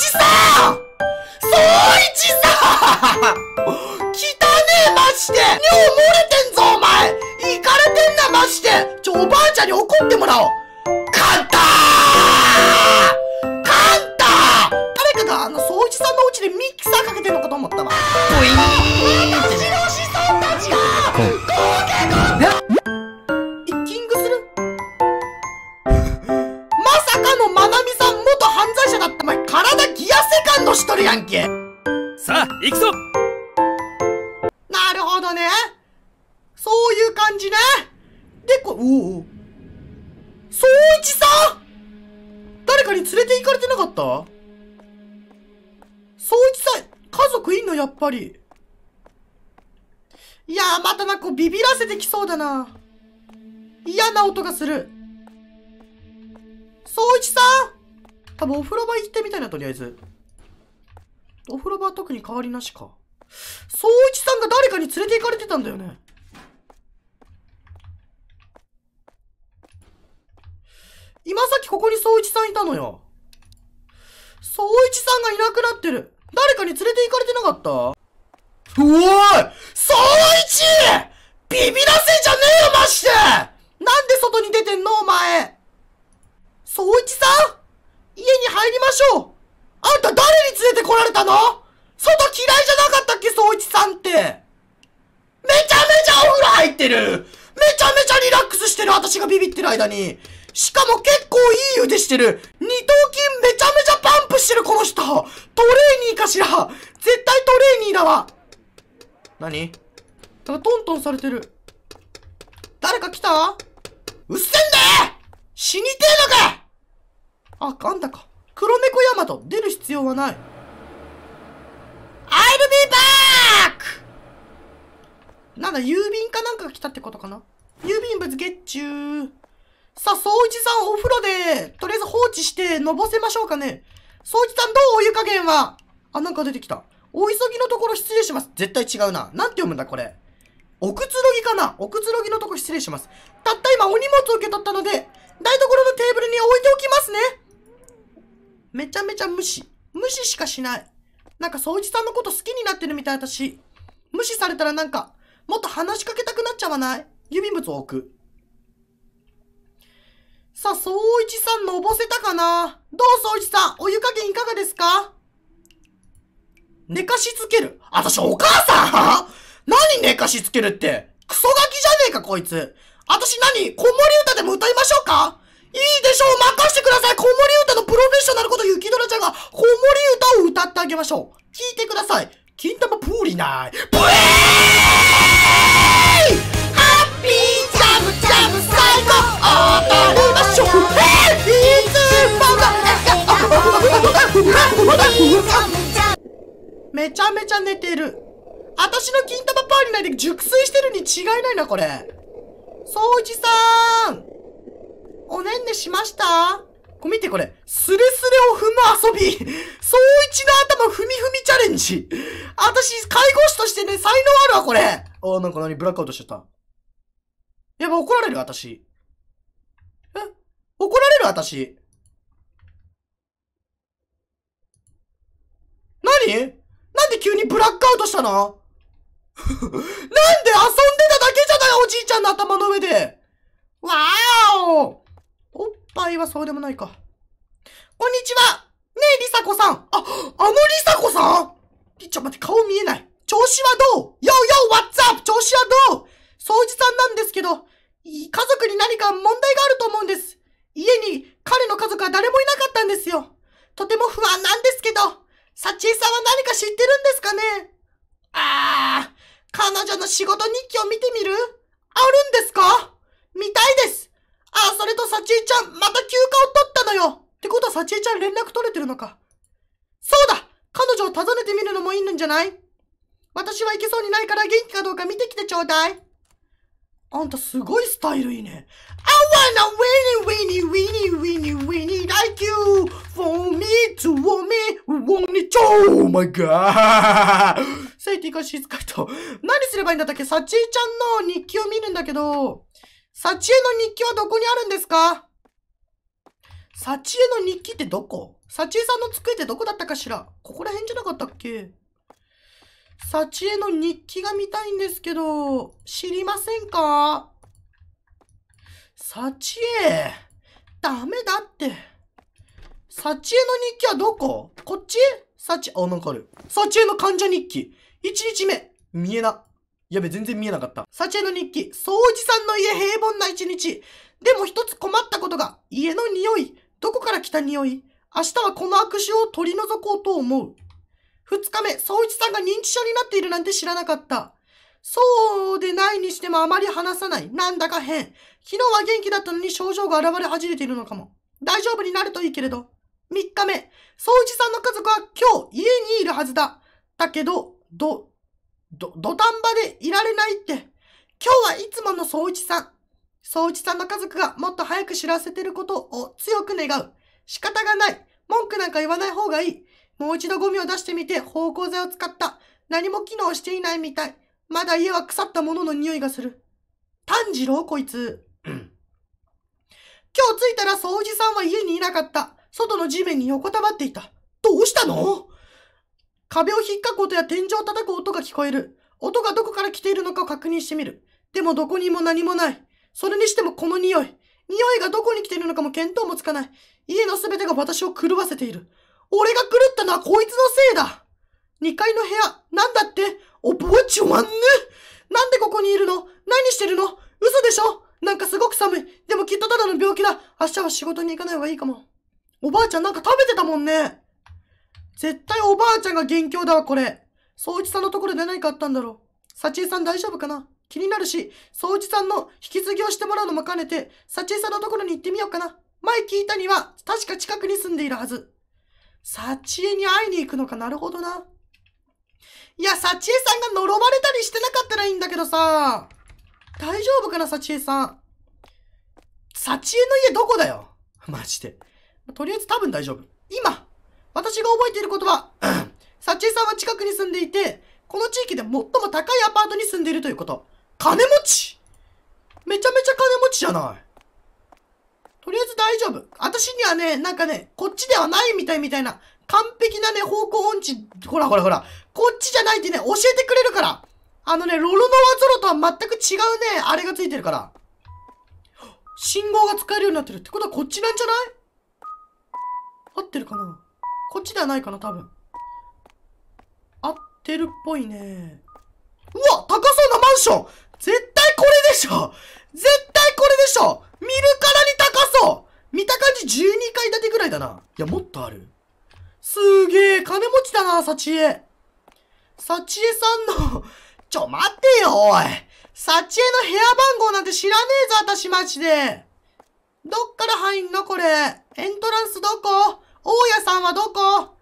一さん総一さん汚 ねえマジで尿漏れてんぞお前いかれてんなマジでちょおばあちゃんに怒ってもらおうカンタカンタ誰かがあの総一さんのお家でミキサーかけてんのかと思ったわブイーンしとるやんけさあ行くぞなるほどねそういう感じねでこおお宗一さん誰かに連れて行かれてなかった宗一さん家族いんのやっぱりいやーまたなんかビビらせてきそうだな嫌な音がする宗一さん多分お風呂場行ってみたいなとりあえずお風呂場は特に変わりなしか。総一さんが誰かに連れて行かれてたんだよね。今さっきここに総一さんいたのよ。総一さんがいなくなってる。誰かに連れて行かれてなかったおい総一ビビらせんじゃねえよ、ましてなんで外に出てんの、お前総一さん家に入りましょうあんた誰に連れてこられたの外嫌いじゃなかったっけ、総一さんって。めちゃめちゃお風呂入ってるめちゃめちゃリラックスしてる、私がビビってる間に。しかも結構いい腕してる。二頭筋めちゃめちゃパンプしてる、この人。トレーニーかしら絶対トレーニーだわ。何トントンされてる。誰か来たうっせんで死にてえのかあ、ガンダか。黒猫ヤマト出る必要はない I'll be back! なんだ、郵便かなんかが来たってことかな郵便物ゲッチュー。さあ、総一さんお風呂で、とりあえず放置してのぼせましょうかね。掃一さんどうお湯加減はあ、なんか出てきた。お急ぎのところ失礼します。絶対違うな。なんて読むんだ、これ。おくつろぎかなおくつろぎのとこ失礼します。たった今お荷物を受け取ったので、台所のテーブルに置いておきますね。めちゃめちゃ無視。無視しかしない。なんか、掃除さんのこと好きになってるみたい、私。無視されたらなんか、もっと話しかけたくなっちゃわない郵便物を置く。さあ、い一さん、のぼせたかなどう、い一さん、お湯加減いかがですか寝かしつける。あたし、お母さん何寝かしつけるって。クソガキじゃねえか、こいつ。あたし何子守歌でも歌いましょうかいいでしょう任してください子守歌のプロフェッショナルことゆきどらちゃんが子守歌を歌ってあげましょう聞いてください金玉プーリナイブエーイハッピージャムジャム最高踊りましょうえー、いつもがめちゃめちゃ寝てるあたしの金玉パーリナイで熟睡してるに違いないなこれ掃除さーんおねんねしましたこれ見てこれ。スレスレを踏む遊び。総一の頭踏み踏みチャレンジ。私、介護士としてね、才能あるわ、これ。あ、なんか何ブラックアウトしちゃった。やぱ怒られる、私。え怒られる、私。何なんで急にブラックアウトしたの なんで遊んでただけじゃない、おじいちゃんの頭の上で。わーお場合はそうでもないか。こんにちはねえ、りさこさんあ、あのりさこさんちょ、待って、顔見えない。調子はどう ?Yo, yo, what's up? 調子はどう掃除さんなんですけど、家族に何か問題があると思うんです。家に彼の家族は誰もいなかったんですよ。とても不安なんですけど、サチエさんは何か知ってるんですかねあー、彼女の仕事日記を見てみるあるんですか見たいですあ、それとサチエちゃん、また休暇を取ったのよってことはサチエちゃん連絡取れてるのか。そうだ彼女を訪ねてみるのもいいんじゃない私は行けそうにないから元気かどうか見てきてちょうだい。あんたすごいスタイルいいね。I wanna winny winny winny winny winny like you for me to want me want me to oh my god セイティが静かと。何すればいいんだったっけサチーちゃんの日記を見るんだけど。幸恵の日記はどこにあるんですか幸恵の日記ってどこ幸恵さんの机ってどこだったかしらここら辺じゃなかったっけ幸恵の日記が見たいんですけど、知りませんか幸恵、ダメだって。幸恵の日記はどここっち幸、あ、なんかある。幸恵の患者日記。1日目。見えな。やべ、全然見えなかった。サチエの日記、掃除さんの家平凡な一日。でも一つ困ったことが、家の匂い。どこから来た匂い明日はこの悪臭を取り除こうと思う。二日目、総一さんが認知症になっているなんて知らなかった。そうでないにしてもあまり話さない。なんだか変。昨日は元気だったのに症状が現れ始めているのかも。大丈夫になるといいけれど。三日目、総一さんの家族は今日家にいるはずだ。だけど、ど、ど、土壇場でいられないって。今日はいつもの総一さん。総一さんの家族がもっと早く知らせてることを強く願う。仕方がない。文句なんか言わない方がいい。もう一度ゴミを出してみて、芳香剤を使った。何も機能していないみたい。まだ家は腐ったものの匂いがする。炭治郎こいつ。今日着いたら掃除さんは家にいなかった。外の地面に横たわっていた。どうしたの壁を引っかく音や天井を叩く音が聞こえる。音がどこから来ているのかを確認してみる。でもどこにも何もない。それにしてもこの匂い。匂いがどこに来ているのかも見当もつかない。家のすべてが私を狂わせている。俺が狂ったのはこいつのせいだ二階の部屋、なんだって覚えちまんねなんでここにいるの何してるの嘘でしょなんかすごく寒い。でもきっとただの病気だ。明日は仕事に行かない方がいいかも。おばあちゃんなんか食べてたもんね。絶対おばあちゃんが元凶だわ、これ。総一さんのところで何かあったんだろう。幸江さん大丈夫かな気になるし、総一さんの引き継ぎをしてもらうのも兼ねて、幸江さんのところに行ってみようかな。前聞いたには、確か近くに住んでいるはず。幸江に会いに行くのか、なるほどな。いや、幸江さんが呪われたりしてなかったらいいんだけどさ。大丈夫かな、幸江さん。幸江の家どこだよマジで。とりあえず多分大丈夫。今私が覚えていることは、サチエさんは近くに住んでいて、この地域で最も高いアパートに住んでいるということ。金持ちめちゃめちゃ金持ちじゃない。とりあえず大丈夫。私にはね、なんかね、こっちではないみたいみたいな、完璧なね、方向音痴、ほらほらほら、こっちじゃないってね、教えてくれるから。あのね、ロロノワゾロとは全く違うね、あれがついてるから。信号が使えるようになってるってことはこっちなんじゃない合ってるかなこっちではないかな、多分。合ってるっぽいね。うわ高そうなマンション絶対これでしょ絶対これでしょ見るからに高そう見た感じ12階建てぐらいだな。いや、もっとある。すげえ、金持ちだな、幸恵。幸恵さんの ちょ、待てよ、おい。幸恵の部屋番号なんて知らねえぞ、私マジで。どっから入んの、これ。エントランスどこ大家さんはどこ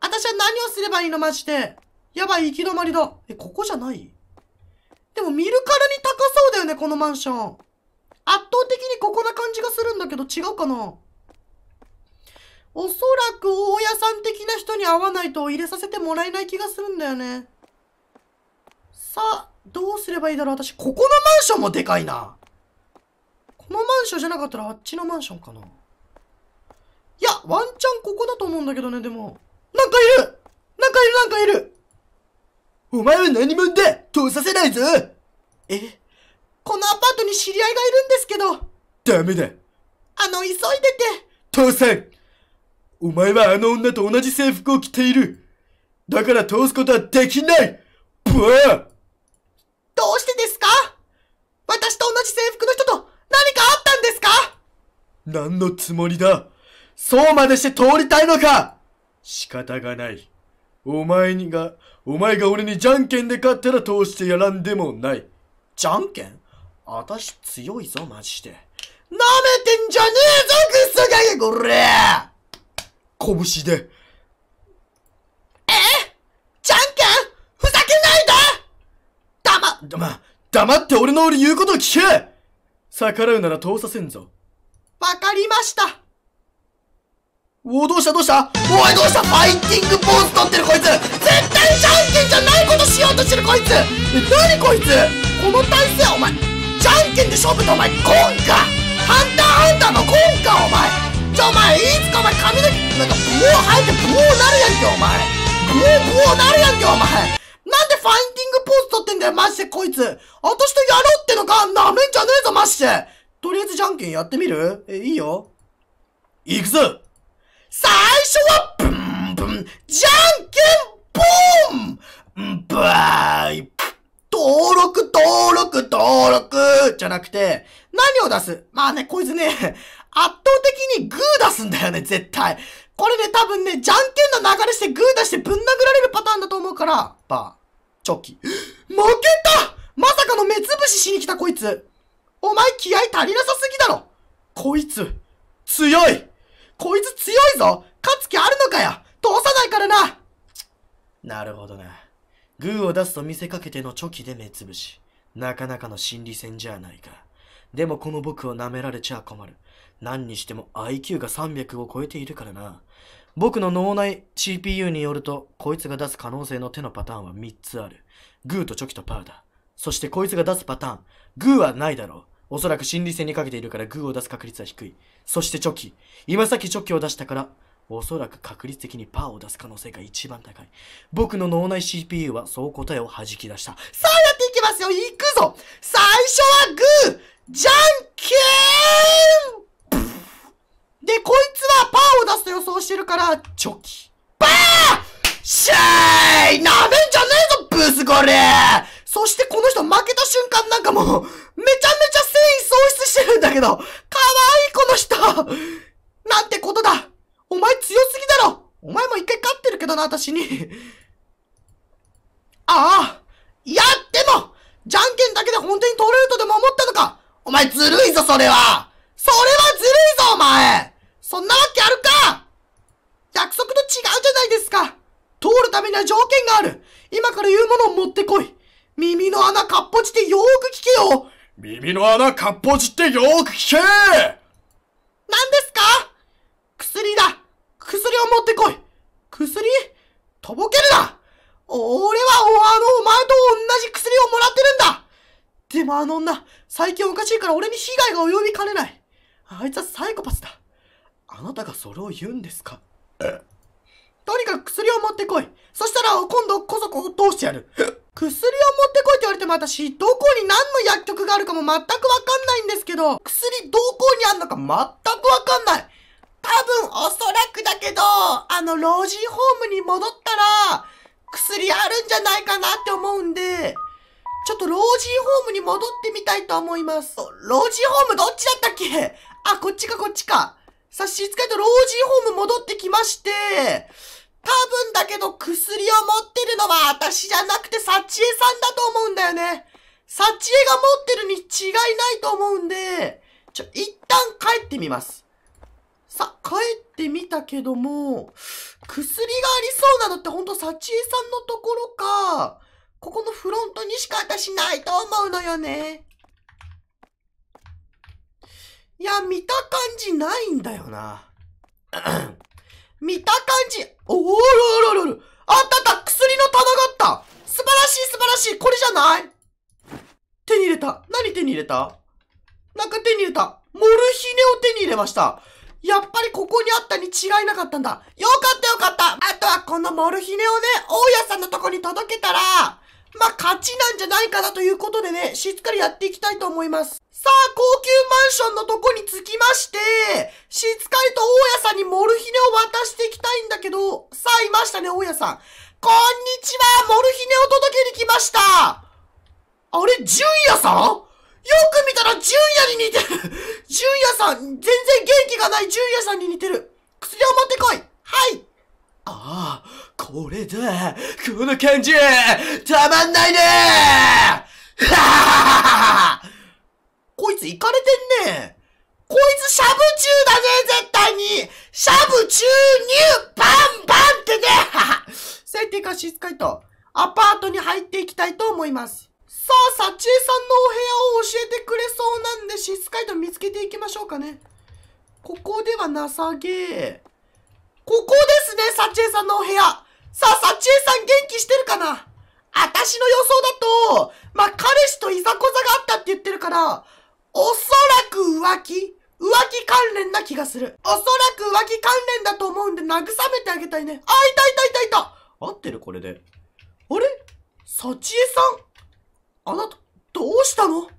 私は何をすればいいのマジで。やばい、行き止まりだ。え、ここじゃないでも見るからに高そうだよね、このマンション。圧倒的にここな感じがするんだけど、違うかなおそらく大家さん的な人に会わないと入れさせてもらえない気がするんだよね。さあ、どうすればいいだろう私、ここのマンションもでかいな。このマンションじゃなかったらあっちのマンションかな。ワンチャンここだと思うんだけどね、でも。なんかいるなんかいるなんかいるお前は何者だ通させないぞえこのアパートに知り合いがいるんですけど。ダメだ。あの、急いでて。父さんお前はあの女と同じ制服を着ているだから通すことはできないブーどうしてですか私と同じ制服の人と何かあったんですか何のつもりだそうまでして通りたいのか仕方がない。お前にが、お前が俺にじゃんけんで勝ったら通してやらんでもない。じゃんけんあたし強いぞ、マジで。舐めてんじゃねえぞ、クソガキ、これ拳で。えじゃんけんふざけないで黙、ま、黙って俺の俺言うこと聞け逆らうなら通させんぞ。わかりました。おお、どうしたどうしたおい、どうしたファイティングポーズ取ってるこいつ絶対じゃんけんじゃないことしようとしてるこいつえ、なにこいつこの体勢、お前、じゃんけんで勝負っお前、コンかハンターハンターのコンかお前じゃお前、いつかお前髪の毛、なんかブオー生えてブオーなるやんけお前ブオーブオーなるやんけお前なんでファインティングポーズ取ってんだよ、マジでこいつ私とやろうってのかなめんじゃねえぞ、マジでとりあえずじゃんけんやってみるえ、いいよ。行くぞ最初はブンブン、じゃんけんンんバイ登録、登録、登録じゃなくて、何を出すまあね、こいつね、圧倒的にグー出すんだよね、絶対。これね、多分ね、じゃんけんの流れしてグー出してぶん殴られるパターンだと思うから、バー、チョキ。負けたまさかの目つぶししに来たこいつ。お前気合足りなさすぎだろこいつ、強いこいつ強いぞ勝つ気あるのかよ通さないからななるほどな。グーを出すと見せかけてのチョキで目つぶし。なかなかの心理戦じゃないか。でもこの僕を舐められちゃ困る。何にしても IQ が300を超えているからな。僕の脳内 CPU によると、こいつが出す可能性の手のパターンは3つある。グーとチョキとパーだ。そしてこいつが出すパターン、グーはないだろう。おそらく心理戦にかけているからグーを出す確率は低い。そしてチョキ。今さっきチョキを出したから、おそらく確率的にパーを出す可能性が一番高い。僕の脳内 CPU はそう答えを弾き出した。さあやっていきますよ行くぞ最初はグーじゃんけーんで、こいつはパーを出すと予想してるから、チョキ。パーシェーイなめんじゃねえぞブスゴリそしてこの人負けた瞬間なんかもう、めちゃめちゃ誠意喪失してるんだけど、かわいいこの人なんてことだお前強すぎだろお前も一回勝ってるけどな、私に。ああやってもじゃんけんだけで本当に取れるとでも思ったのかお前ずるいぞ、それはそれはずるいぞ、お前そんなわけあるか約束と違うじゃないですか通るためには条件がある今から言うものを持ってこい耳の穴かっぽじってよーく聞けよ耳の穴かっぽじってよーく聞け何ですか薬だ薬を持ってこい薬とぼけるな俺はあのお前と同じ薬をもらってるんだでもあの女、最近おかしいから俺に被害が及びかねない。あいつはサイコパスだ。あなたがそれを言うんですかとにかく薬を持ってこい。そしたら今度こそこを通してやる。薬を持ってこいって言われても私、どこに何の薬局があるかも全くわかんないんですけど、薬どこにあんのか全くわかんない。多分、おそらくだけど、あの、老人ホームに戻ったら、薬あるんじゃないかなって思うんで、ちょっと老人ホームに戻ってみたいと思います。老人ホームどっちだったっけあ、こっちかこっちか。さしつかえと老人ホーム戻ってきまして、多分だけど薬を持ってるのは私じゃなくてサチエさんだと思うんだよね。サチエが持ってるに違いないと思うんで、ちょ、一旦帰ってみます。さ、帰ってみたけども、薬がありそうなのってほんとサチエさんのところか、ここのフロントにしか私ないと思うのよね。いや、見た感じないんだよな。見た感じ、おおららららあったあった薬の棚があった素晴らしい素晴らしいこれじゃない手に入れた何手に入れたなんか手に入れたモルヒネを手に入れましたやっぱりここにあったに違いなかったんだよかったよかったあとはこのモルヒネをね、大家さんのとこに届けたら、まあ、勝ちなんじゃないかなということでね、しっかりやっていきたいと思います。さあ、高級マンションのとこに着きまして、しっかりと大家さんにモルヒネを渡していきたいんだけど、さあ、いましたね、大家さん。こんにちはモルヒネを届けに来ましたあれ、純也さんよく見たら純也に似てる純也さん、全然元気がない純也さんに似てる薬を持ってこいはいああ、これだこの感じたまんないねは こいつ行かれてんねこいつシャブ中だぜ絶対にシャブ中ュニューバンバンってね最低かスかイと、アパートに入っていきたいと思います。さあ、サチエさんのお部屋を教えてくれそうなんで、スかイと見つけていきましょうかね。ここではなさげー。ここですね、サチエさんのお部屋。さあ、サチエさん元気してるかな私の予想だと、まあ、彼氏といざこざがあったって言ってるから、おそらく浮気浮気関連な気がする。おそらく浮気関連だと思うんで慰めてあげたいね。あ、いたいたいたいた合ってるこれで。あれサチエさんあなた、どうしたのなんで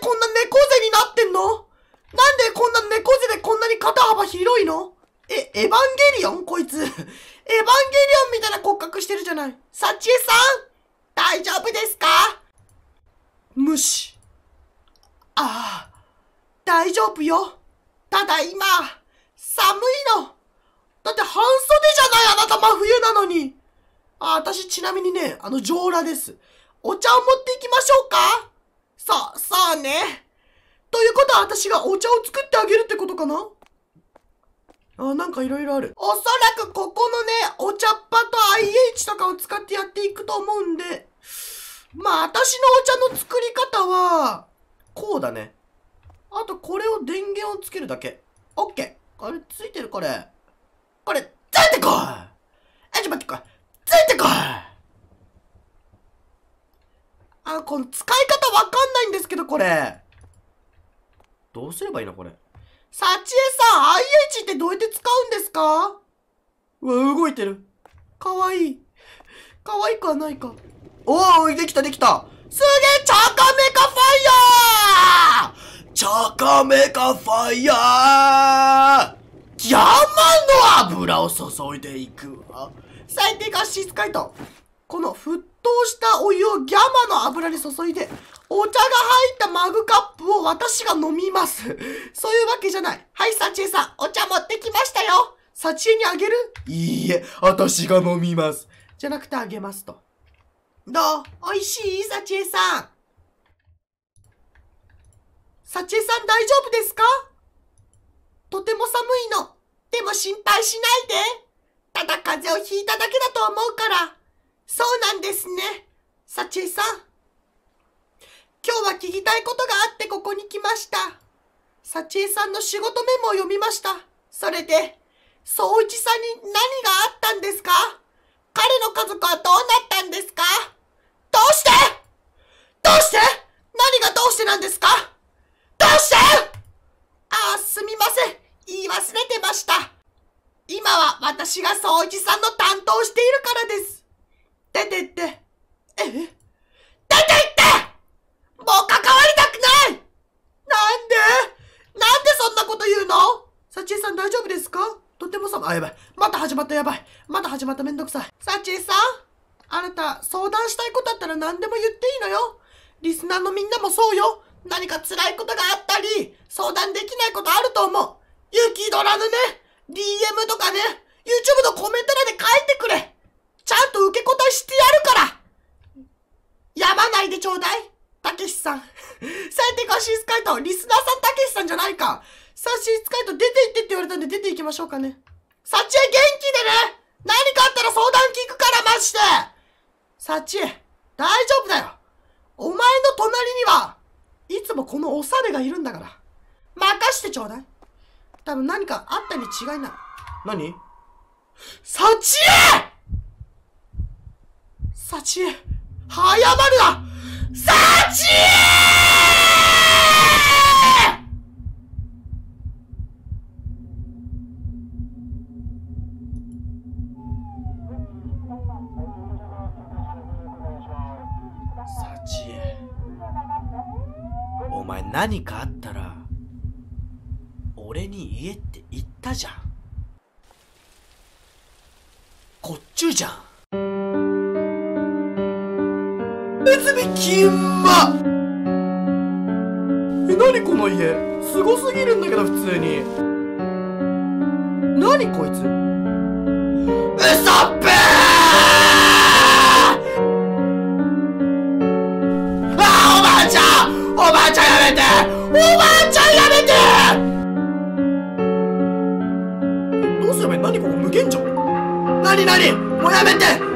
こんな猫背になってんのなんでこんな猫背でこんなに肩幅広いのえ、エヴァンゲリオンこいつ。エヴァンゲリオンみたいな骨格してるじゃない。サチエさん大丈夫ですか無視。ああ、大丈夫よ。ただ今、寒いの。だって半袖じゃないあなた真冬なのに。あ、私ちなみにね、あの上羅です。お茶を持っていきましょうかそそうね。ということは私がお茶を作ってあげるってことかなあ、なんかいろいろある。おそらくここのね、お茶っ葉と IH とかを使ってやっていくと思うんで、まあ、私のお茶の作り方は、こうだね。あと、これを電源をつけるだけ。オッケー。あれ、ついてるこれ。これ、ついてこいえ、ちょ、待ってこい。ついてこいあ、この使い方わかんないんですけど、これ。どうすればいいのこれ。チエさん、IH ってどうやって使うんですかうわ、動いてる。かわいい。かわいくはないか。おー、できたできた。すげえ、チャカメカファイヤーチャカメカファイヤー山の油を注いでいくわ。最低がシースカイト。この沸騰したお湯をギャマの油に注いで、お茶が入ったマグカップを私が飲みます。そういうわけじゃない。はい、サチエさん、お茶持ってきましたよ。サチエにあげるいいえ、私が飲みます。じゃなくてあげますと。どう美味しいサチエさん。サチエさん大丈夫ですかとても寒いの。でも心配しないで。ただ風邪をひいただけだと思うから。そうなんですね。サチエさん。今日は聞きたいことがあってここに来ました。幸江さんの仕事メモを読みました。それで、総一さんに何があったんですか彼の家族はどうなったんですかどうしてどうして何がどうしてなんですかどうしてああ、すみません。言い忘れてました。今は私が総一さんの担当しているからです。出てって。え出てなこと言うのサチエさん大丈夫ですかとても寒い。あ、やばい。また始まったやばい。また始まっためんどくさい。サチエさんあなた、相談したいことあったら何でも言っていいのよ。リスナーのみんなもそうよ。何か辛いことがあったり、相談できないことあると思う。勇気取らぬね。DM とかね、YouTube のコメント欄で書いてくれ。ちゃんと受け答えしてやるからやまないでちょうだいたけしさん。最低ースカイト、リスナーさんたけしさんじゃないか。差し支えと出て行ってって言われたんで出て行きましょうかね。幸恵元気でね何かあったら相談聞くからまジで幸恵、大丈夫だよお前の隣にはいつもこのおされがいるんだから。任してちょうだい。多分何かあったに違いない。何幸恵幸恵早まるな幸恵何かあったら俺に言えって言ったじゃんこっちゅうじゃん別に金え何この家すごすぎるんだけど普通に何こいつうそ70